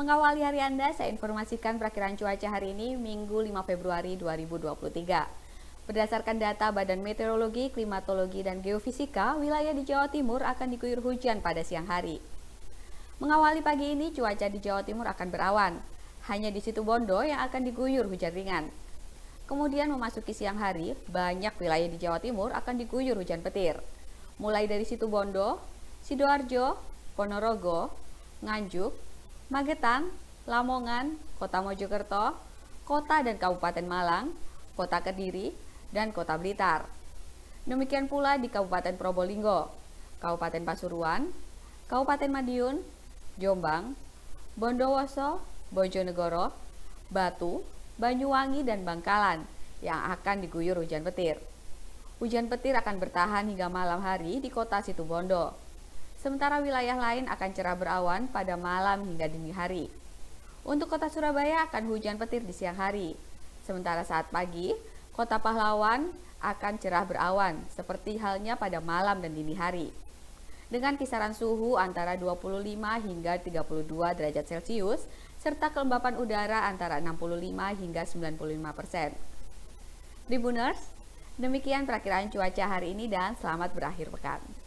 Mengawali hari Anda, saya informasikan perakiran cuaca hari ini Minggu 5 Februari 2023. Berdasarkan data Badan Meteorologi, Klimatologi, dan Geofisika, wilayah di Jawa Timur akan diguyur hujan pada siang hari. Mengawali pagi ini, cuaca di Jawa Timur akan berawan. Hanya di situ Bondo yang akan diguyur hujan ringan. Kemudian memasuki siang hari, banyak wilayah di Jawa Timur akan diguyur hujan petir. Mulai dari situ Bondo, Sidoarjo, Ponorogo, Nganjuk, Magetan, Lamongan, Kota Mojokerto, Kota dan Kabupaten Malang, Kota Kediri, dan Kota Blitar. Demikian pula di Kabupaten Probolinggo, Kabupaten Pasuruan, Kabupaten Madiun, Jombang, Bondowoso, Bojonegoro, Batu, Banyuwangi, dan Bangkalan yang akan diguyur hujan petir. Hujan petir akan bertahan hingga malam hari di kota Situbondo sementara wilayah lain akan cerah berawan pada malam hingga dini hari. Untuk kota Surabaya akan hujan petir di siang hari, sementara saat pagi, kota pahlawan akan cerah berawan, seperti halnya pada malam dan dini hari. Dengan kisaran suhu antara 25 hingga 32 derajat Celcius, serta kelembapan udara antara 65 hingga 95 persen. Tribuners, demikian perakhiran cuaca hari ini dan selamat berakhir pekan.